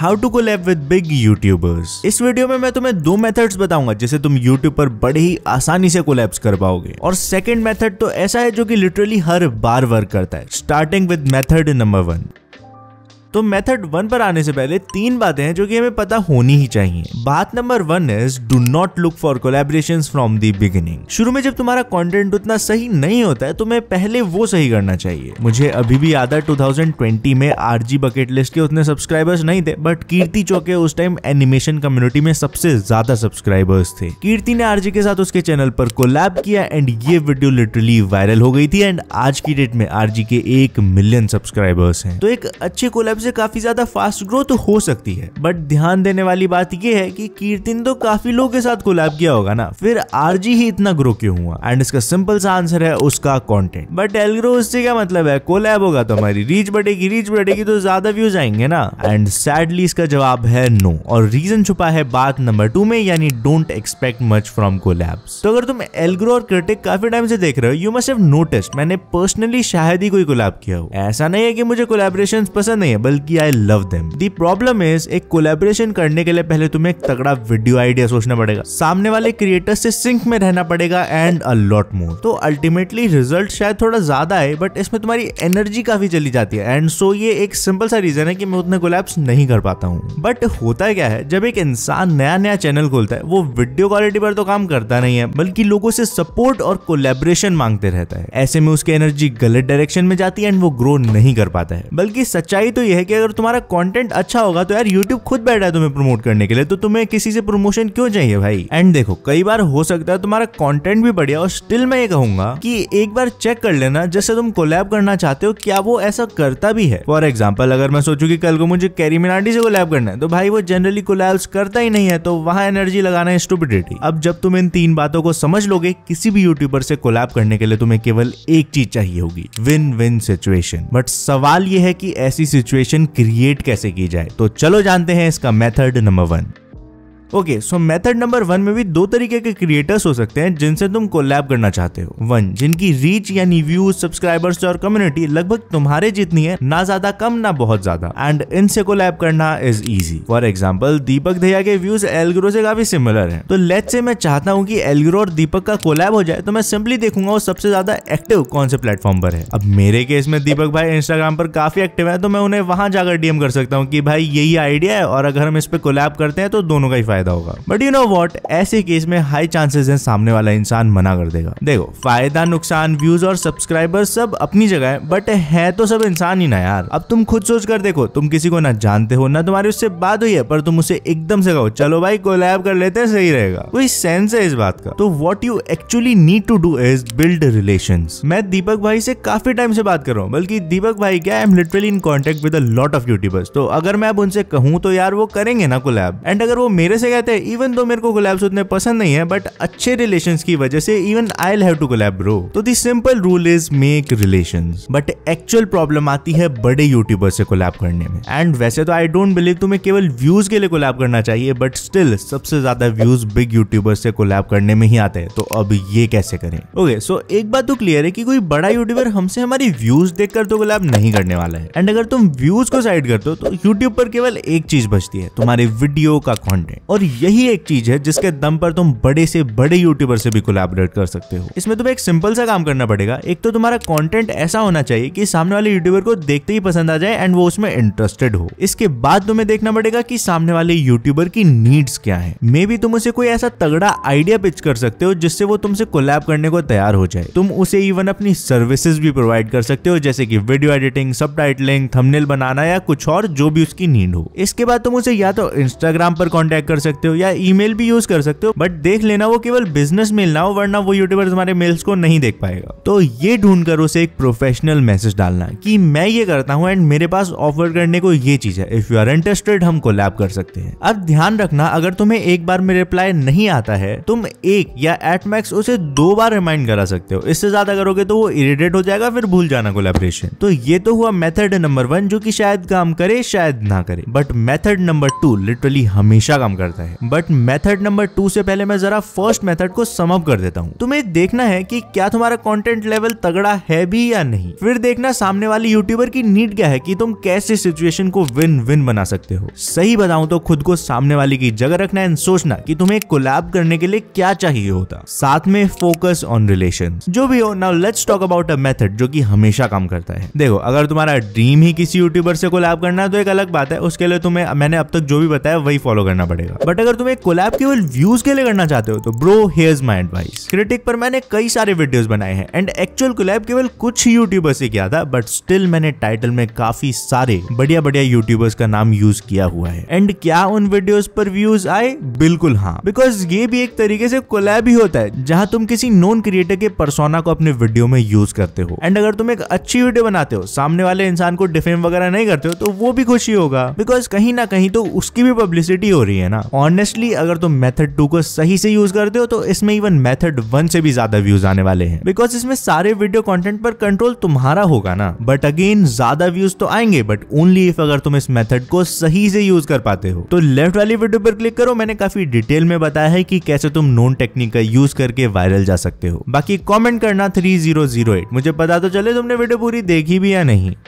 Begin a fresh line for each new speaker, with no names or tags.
how to collab with big YouTubers इस video में मैं तुम्हें दो मेथड्स बताऊंगा जिसे तुम यूट्यूब पर बड़े ही आसानी से कोलैब्स कर पाओगे और सेकेंड मेथड तो ऐसा है जो कि लिटरली हर बार वर्क करता है starting with method number one तो मेथड वन पर आने से पहले तीन बातें हैं जो कि हमें पता होनी ही चाहिए बात number one is do not look for collaboration from the beginning शुरू में जब तुम्हारा कंटेंट उतना सही नहीं होता है मैं पहले वो सही करना चाहिए मुझे अभी भी याद है 2020 में आरजी बकेट लिस्ट के उतने सब्सक्राइबर्स नहीं थे बट कीर्ति चौके उस टाइम एनिमेशन कम्युनिटी में सबसे ज्यादा सब्सक्राइबर्स थे कीर्ति ने आरजी के साथ उसके चैनल पर कोलैब किया एंड ये वीडियो लिटरली वायरल हो गई थी एंड आज की डेट में आरजी के एक मिलियन सब्सक्राइबर्स हैं तो एक अच्छे कोलैब हिसाब से काफी ज्यादा फास्ट ग्रोथ हो सकती है बट ध्यान देने वाली बात यह है कि कीर्तिन तो काफी लोगों के साथ कोलैब किया होगा ना फिर आरजी ही इतना ग्रो क्यों हुआ एंड इसका सिंपल सा आंसर है उसका कॉन्टेंट बट एलग्रो उससे क्या मतलब है कोलैब होगा तो हमारी रीच बढ़ेगी रीच बढ़ेगी तो ज्यादा व्यूज आएंगे ना एंड सैडली इसका जवाब है नो और रीजन छुपा है बात नंबर टू में यानी don't expect much from collabs तो अगर तुम एलग्रो और क्रिटिक काफी टाइम से देख रहे हो यू मस्ट हैव नोटिस मैंने पर्सनली शायद ही कोई कोलैब किया हो ऐसा नहीं है कि मुझे कोलैबोरेशन पसंद नहीं है बल्कि I love them the problem is एक कोलेबोरेशन करने के लिए पहले तुम्हें एक तगड़ा वीडियो आइडिया सोचना पड़ेगा सामने वाले क्रिएटर से सिंक में रहना पड़ेगा एंड अ लॉट मोर तो अल्टीमेटली रिजल्ट शायद थोड़ा ज्यादा है बट इसमें तुम्हारी एनर्जी काफी चली जाती है एंड सो ये एक सिंपल सा रीजन है कि मैं उतने कोलैप्स नहीं कर पाता हूँ बट होता क्या है जब एक इंसान नया नया चैनल खोलता है वो वीडियो क्वालिटी पर तो काम करता नहीं है बल्कि लोगों से सपोर्ट और कोलेबोरेशन मांगते रहता है ऐसे में उसकी एनर्जी गलत डायरेक्शन में जाती है एंड वो ग्रो नहीं कर पाता है बल्कि सच्चाई तो यह है कि अगर तुम्हारा कंटेंट अच्छा होगा तो यार यूट्यूब खुद बैठा है तुम्हें प्रमोट करने के लिए तो तुम्हें किसी से प्रमोशन क्यों चाहिए भाई एंड देखो कई बार हो सकता है तुम्हारा कंटेंट भी बढ़िया और स्टिल मैं ये कहूंगा कि एक बार चेक कर लेना जैसे तुम कोलैब करना चाहते हो क्या वो ऐसा करता भी है फॉर एग्जाम्पल अगर मैं सोचू की कल को मुझे कैरी मिनाडी से कोलैब करना है तो भाई वो जनरली कोलैब्स करता ही नहीं है तो वहां एनर्जी लगाना है स्टूपिडिटी अब जब तुम इन तीन बातों को समझ लोगे किसी भी यूट्यूबर से कोलैब करने के लिए तुम्हें केवल एक चीज चाहिए होगी विन विन सिचुएशन बट सवाल यह है कि ऐसी सिचुएशन सिचुएशन क्रिएट कैसे की जाए तो चलो जानते हैं इसका method number one okay so method number one में भी दो तरीके के क्रिएटर्स हो सकते हैं जिनसे तुम कोलैब करना चाहते हो वन जिनकी रीच यानी व्यूज सब्सक्राइबर्स और कम्युनिटी लगभग तुम्हारे जितनी है ना ज्यादा कम ना बहुत ज्यादा एंड इनसे कोलैब करना is easy for example Deepak Daya के व्यूज एलग्रो से काफी सिमिलर है तो लेट से मैं चाहता हूँ की एलग्रो और दीपक का कोलैब हो जाए तो मैं सिंपली देखूंगा वो सबसे ज्यादा एक्टिव कौन से प्लेटफॉर्म पर है अब मेरे केस में दीपक भाई इंस्टाग्राम पर काफी एक्टिव है तो मैं उन्हें वहां जाकर डीएम कर सकता हूँ की भाई यही आइडिया है और अगर हम इस पे कोलैब करते हैं तो दोनों का ही फायदा फायदा होगा बट यू नो वॉट ऐसे केस में हाई चांसेस है सामने वाला इंसान मना कर देगा देखो फायदा नुकसान व्यूज और सब्सक्राइबर सब अपनी जगह है बट है तो सब इंसान ही ना यार अब तुम खुद सोच कर देखो तुम किसी को ना जानते हो ना तुम्हारी उससे बात हुई है पर तुम उसे एकदम से कहो चलो भाई को कर लेते हैं सही रहेगा कोई सेंस है इस बात का तो what you actually need to do is build relation मैं दीपक भाई से काफी टाइम से बात कर रहा हूँ बल्कि दीपक भाई क्या I am literally in contact with lot of YouTubers तो अगर मैं अब उनसे कहूँ तो यार वो करेंगे ना कोलैब एंड अगर वो मेरे से से कहते हैं इवन दो मेरे को कोलैब्स उतने पसंद नहीं है बट अच्छे रिलेशन की वजह से even I have to Gulab bro तो the simple rule is make relation but actual problem आती है बड़े यूट्यूबर से गुलाब करने में एंड वैसे तो आई डोंट बिलीव तुम्हें केवल व्यूज के लिए गुलाब करना चाहिए बट स्टिल सबसे ज्यादा व्यूज बिग यूट्यूबर से गुलाब करने में ही आते हैं तो अब ये कैसे करें ओके okay, सो so एक बात तो क्लियर है कि कोई बड़ा यूट्यूबर हमसे हमारी व्यूज देख तो गुलाब नहीं करने वाला है एंड अगर तुम व्यूज को साइड करते हो तो यूट्यूब पर केवल एक चीज बचती है तुम्हारे वीडियो का कॉन्टेंट और यही एक चीज है जिसके दम पर तुम बड़े से बड़े यूट्यूबर से भी कोलैबोरेट कर सकते हो इसमें तुम्हें एक सिंपल सा काम करना पड़ेगा एक तो तुम्हारा कॉन्टेंट ऐसा होना चाहिए कि सामने वाले यूट्यूबर को देखते ही पसंद आ जाए एंड वो उसमें इंटरेस्टेड हो इसके बाद तुम्हें देखना पड़ेगा कि सामने वाले यूट्यूबर की नीड्स क्या है मे बी तुम उसे कोई ऐसा तगड़ा आइडिया पिच कर सकते हो जिससे वो तुमसे कोलैब करने को तैयार हो जाए तुम उसे इवन अपनी सर्विसेज भी प्रोवाइड कर सकते हो जैसे कि वीडियो एडिटिंग सब थंबनेल बनाना या कुछ और जो भी उसकी नीड हो इसके बाद तुम उसे या तो इंस्टाग्राम पर कॉन्टेक्ट कर सकते हो या ईमेल भी यूज कर सकते हो बट देख लेना वो केवल बिजनेस मेल ना हो वरना वो यूट्यूबर तुम्हारे मेल्स को नहीं देख पाएगा तो ये ढूंढ कर उसे एक प्रोफेशनल मैसेज डालना कि मैं ये करता हूँ एंड मेरे पास ऑफर करने को ये चीज है इफ यू आर इंटरेस्टेड हम को कर सकते हैं अब ध्यान रखना अगर तुम्हें एक बार में रिप्लाई नहीं आता है तुम एक या एट मैक्स उसे दो बार रिमाइंड करा सकते हो इससे ज्यादा करोगे तो वो इरिटेट हो जाएगा फिर भूल जाना कोलेब्रेशन तो ये तो हुआ मेथड नंबर वन जो कि शायद काम करे शायद ना करे but method number two literally हमेशा काम करता सकता है बट मेथड नंबर टू से पहले मैं जरा फर्स्ट मेथड को समअप कर देता हूँ तुम्हें देखना है की क्या तुम्हारा कॉन्टेंट लेवल तगड़ा है भी या नहीं फिर देखना सामने वाले यूट्यूबर की नीड क्या है की तुम कैसे सिचुएशन को विन विन बना सकते हो सही बताऊ तो खुद को सामने वाले की जगह रखना एंड सोचना की तुम्हें कोलैब करने के लिए क्या चाहिए होता साथ में फोकस ऑन रिलेशन जो भी हो now let's talk about a method जो कि हमेशा काम करता है देखो अगर तुम्हारा ड्रीम ही किसी यूट्यूबर से कोलैब करना है तो एक अलग बात है उसके लिए तुम्हें मैंने अब तक जो भी बताया वही फॉलो करना पड़ेगा बट अगर तुम एक कोलैब केवल व्यूज के लिए करना चाहते हो तो bro here's my advice critic पर मैंने कई सारे वीडियोज बनाए हैं एंड एक्चुअल कोलैब केवल कुछ ही यूट्यूबर्स से किया था बट स्टिल मैंने टाइटल में काफी सारे बढ़िया बढ़िया यूट्यूबर्स का नाम यूज किया हुआ है एंड क्या उन वीडियोज पर व्यूज आए बिल्कुल हाँ बिकॉज ये भी एक तरीके से कोलैब ही होता है जहाँ तुम किसी नॉन क्रिएटर के परसोना को अपने वीडियो में यूज करते हो एंड अगर तुम एक अच्छी वीडियो बनाते हो सामने वाले इंसान को डिफेम वगैरह नहीं करते हो तो वो भी खुशी होगा बिकॉज कहीं ना कहीं तो उसकी भी पब्लिसिटी हो रही है ना ऑनेस्टली अगर तुम मेथड टू को सही से यूज करते हो तो इसमें इवन मेथड वन से भी ज्यादा व्यूज आने वाले हैं बिकॉज इसमें सारे वीडियो कॉन्टेंट पर कंट्रोल तुम्हारा होगा ना बट अगेन ज्यादा व्यूज तो आएंगे बट ओनली इफ अगर तुम इस मेथड को सही से यूज कर पाते हो तो लेफ्ट वाली वीडियो पर क्लिक करो मैंने काफी डिटेल में बताया है कि कैसे तुम नोन टेक्निक का यूज करके वायरल जा सकते हो बाकी कॉमेंट करना थ्री मुझे पता तो चले तुमने वीडियो पूरी देखी भी या नहीं